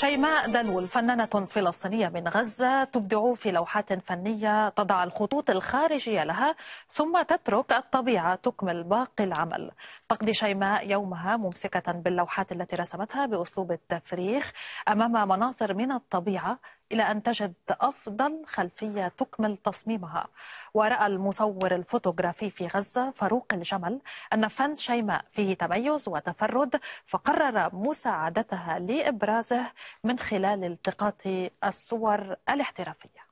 شيماء دلول فنانة فلسطينية من غزة تبدع في لوحات فنية تضع الخطوط الخارجية لها ثم تترك الطبيعة تكمل باقي العمل تقضي شيماء يومها ممسكة باللوحات التي رسمتها بأسلوب التفريخ أمام مناظر من الطبيعة إلى أن تجد أفضل خلفية تكمل تصميمها ورأى المصور الفوتوغرافي في غزة فاروق الجمل أن فن شيماء فيه تميز وتفرد فقرر مساعدتها لإبرازه من خلال التقاط الصور الاحترافية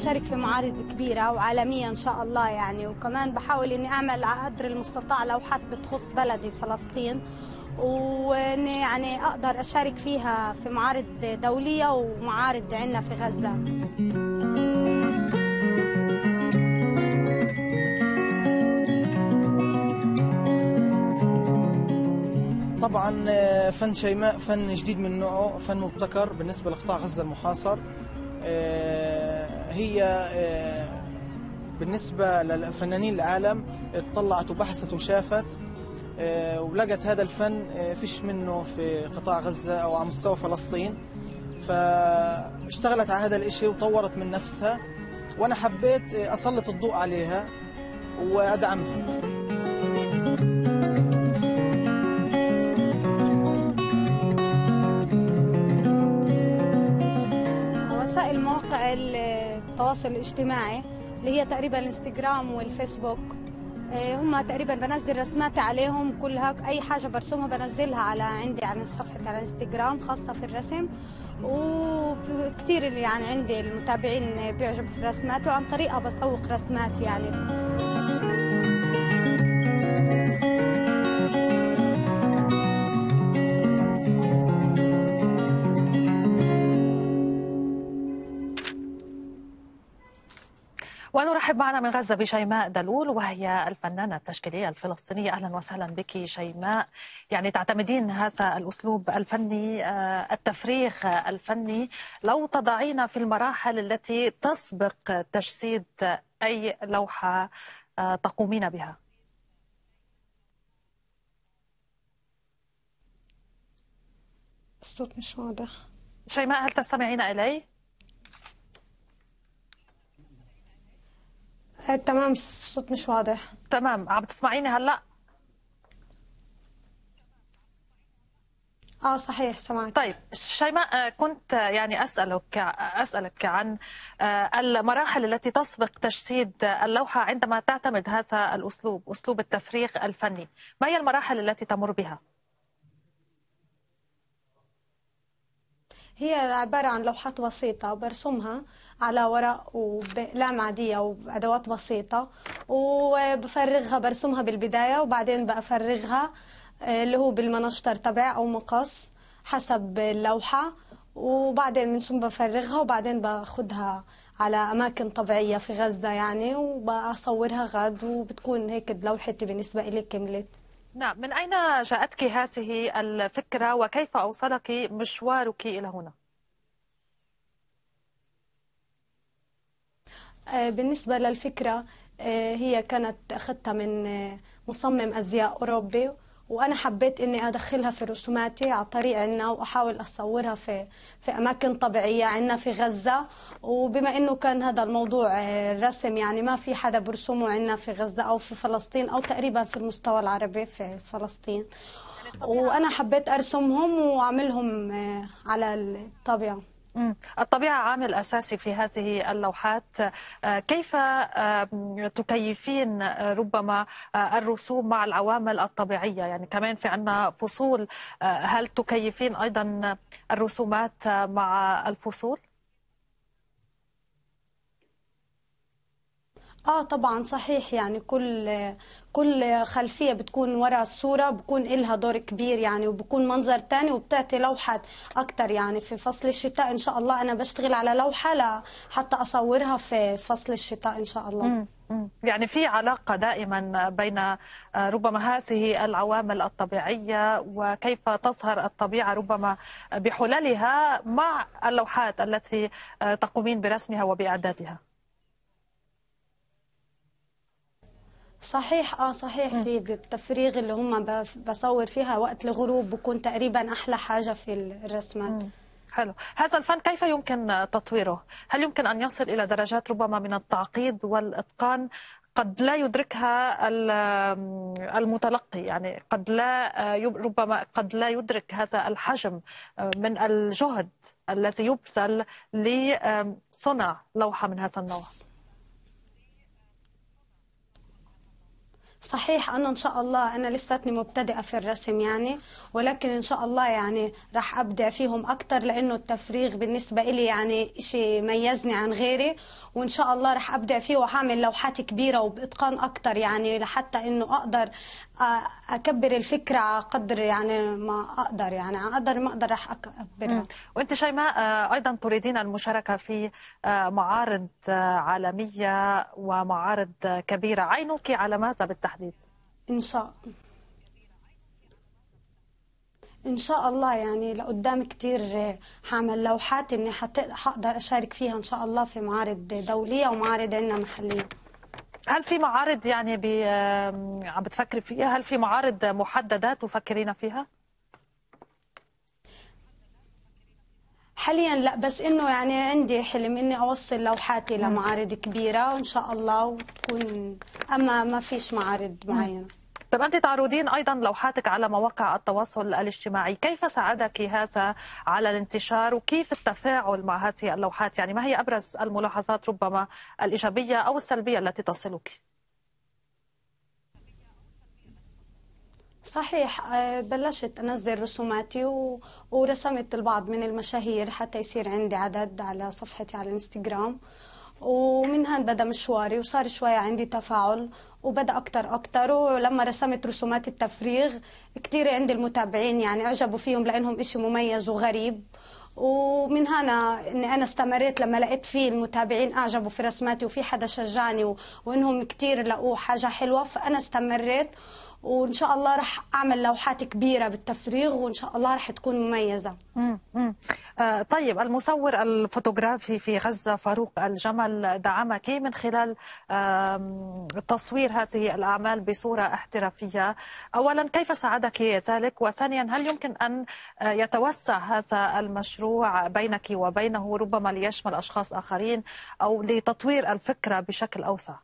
بشارك في معارض كبيرة وعالمية إن شاء الله يعني وكمان بحاول إني أعمل على قدر المستطاع لوحات بتخص بلدي فلسطين وإني يعني أقدر أشارك فيها في معارض دولية ومعارض عنا في غزة طبعا آه، فن شيماء فن جديد من نوعه فن مبتكر بالنسبة لقطاع غزة المحاصر آه، هي آه، بالنسبة للفنانين العالم اطلعت وبحثت وشافت آه، ولقت هذا الفن آه، فيش منه في قطاع غزة أو على مستوى فلسطين فاشتغلت على هذا الإشي وطورت من نفسها وأنا حبيت أسلط الضوء عليها وأدعمها التواصل الاجتماعي اللي هي تقريبا الانستغرام والفيسبوك إيه، هم تقريبا بنزل رسماتي عليهم كلها اي حاجه برسمها بنزلها على عندي على صفحه على الانستغرام خاصه في الرسم وكثير اللي يعني عندي المتابعين بيعجبوا في رسماتي وعن طريقها بسوق رسماتي يعني ونرحب معنا من غزة بشيماء دلول وهي الفنانة التشكيلية الفلسطينية أهلا وسهلا بك شيماء يعني تعتمدين هذا الأسلوب الفني آه، التفريغ الفني لو تضعينا في المراحل التي تسبق تجسيد أي لوحة آه، تقومين بها الصوت مش واضح شيماء هل تستمعين إلي؟ آه، تمام الصوت مش واضح تمام عم تسمعيني هلا اه صحيح سمعت طيب شيماء آه، كنت آه، يعني اسالك اسالك عن المراحل التي تسبق تجسيد اللوحه عندما تعتمد هذا الاسلوب اسلوب التفريغ الفني ما هي المراحل التي تمر بها هي عبارة عن لوحات بسيطة برسمها على ورق وبأقلام عادية وبأدوات بسيطة وبفرغها برسمها بالبداية وبعدين بفرغها آه، اللي هو بالمنشطر تبعي أو مقص حسب اللوحة وبعدين من ثم بفرغها وبعدين باخدها على أماكن طبيعية في غزة يعني وبصورها غد وبتكون هيك لوحتي بالنسبة إلي كملت نعم من أين جاءتك هذه الفكرة وكيف أوصلك مشوارك إلى هنا؟ آه، بالنسبة للفكرة آه، هي كانت أخذتها من آه، مصمم أزياء أوروبي وانا حبيت اني ادخلها في رسوماتي على طريق عنا واحاول اصورها في في اماكن طبيعيه عنا في غزه وبما انه كان هذا الموضوع الرسم آه، يعني ما في حدا برسمه عنا في غزه او في فلسطين او تقريبا في المستوى العربي في فلسطين يعني وانا حبيت ارسمهم واعملهم آه، على الطبيعه الطبيعة عامل أساسي في هذه اللوحات آه، كيف آه، تكيفين آه، ربما الرسوم مع العوامل الطبيعية يعني كمان في عنا فصول هل تكيفين أيضا الرسومات مع الفصول؟ اه طبعا صحيح يعني كل كل خلفيه بتكون ورا الصوره بكون إلها دور كبير يعني وبكون منظر تاني وبتعطي لوحه اكتر يعني في فصل الشتاء ان شاء الله انا بشتغل على لوحه حتى اصورها في فصل الشتاء ان شاء الله م. يعني في علاقة دائما بين آه، ربما هذه العوامل الطبيعية وكيف تظهر الطبيعة ربما بحللها مع اللوحات التي آه، تقومين برسمها وبإعدادها صحيح اه صحيح في التفريغ اللي هم بصور فيها وقت الغروب بكون تقريبا احلى حاجه في الرسمات حلو هذا الفن كيف يمكن تطويره هل يمكن ان يصل الى درجات ربما من التعقيد والاتقان قد لا يدركها المتلقي يعني قد لا آه، ربما قد لا يدرك هذا الحجم آه، من الجهد الذي يبذل لصنع لوحه من هذا النوع صحيح أنا إن شاء الله أنا لساتني مبتدئة في الرسم يعني ولكن إن شاء الله يعني راح أبدع فيهم اكثر لأنه التفريغ بالنسبة لي يعني شيء ميزني عن غيري وإن شاء الله راح أبدع فيه وهعمل لوحات كبيرة وبإتقان اكثر يعني لحتى إنه أقدر آه، أكبر الفكرة على قدر يعني ما أقدر يعني على قدر ما أقدر راح أكبرها وأنت شيماء آه، أيضا تريدين المشاركة في آه، معارض عالمية ومعارض كبيرة عينك على ماذا بالتحديد؟ بالتحديد ان شاء ان شاء الله يعني لقدام كتير هعمل لوحات اني حقدر اشارك فيها ان شاء الله في معارض دوليه ومعارض عندنا محليه هل في معارض يعني عم بتفكري فيها هل في معارض محدده تفكرين فيها حاليا لا بس انه يعني عندي حلم اني اوصل لوحاتي لمعارض كبيره وان شاء الله وتكون اما ما فيش معارض معينه طب أنت تعرضين أيضا لوحاتك على مواقع التواصل الاجتماعي كيف ساعدك هذا على الانتشار وكيف التفاعل مع هذه اللوحات يعني ما هي أبرز الملاحظات ربما الإيجابية أو السلبية التي تصلك؟ صحيح آه، بلشت أنزل رسوماتي و... ورسمت البعض من المشاهير حتى يصير عندي عدد على صفحتي على الانستغرام هان بدأ مشواري وصار شوية عندي تفاعل وبدأ أكتر أكتر ولما رسمت رسومات التفريغ كتير عندي المتابعين يعني أعجبوا فيهم لأنهم إشي مميز وغريب ومن هنا اني انا استمريت لما لقيت فيه المتابعين اعجبوا في رسماتي وفي حدا شجعني و... وانهم كتير لقوا حاجه حلوه فانا استمريت وان شاء الله راح اعمل لوحات كبيره بالتفريغ وان شاء الله راح تكون مميزه آه طيب المصور الفوتوغرافي في غزه فاروق الجمل دعمك من خلال آه تصوير هذه الاعمال بصوره احترافيه اولا كيف ساعدك ذلك وثانيا هل يمكن ان آه، يتوسع هذا المشروع بينك وبينه ربما ليشمل اشخاص اخرين او لتطوير الفكره بشكل اوسع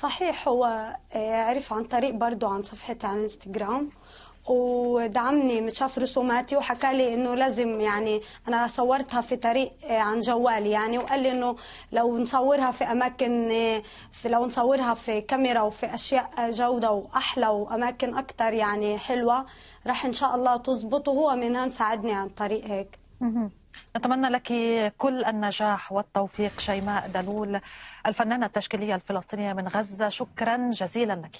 صحيح هو آه، عرف عن طريق برضو عن صفحتي على انستجرام ودعمني متشاف رسوماتي وحكى لي انه لازم يعني انا صورتها في طريق آه، عن جوالي يعني وقال لي انه لو نصورها في اماكن آه، في لو نصورها في كاميرا وفي اشياء جوده واحلى واماكن اكتر يعني حلوه راح ان شاء الله تزبط وهو هان ساعدني عن طريق هيك نتمنى لك كل النجاح والتوفيق شيماء دلول الفنانة التشكيلية الفلسطينية من غزة شكرا جزيلا لك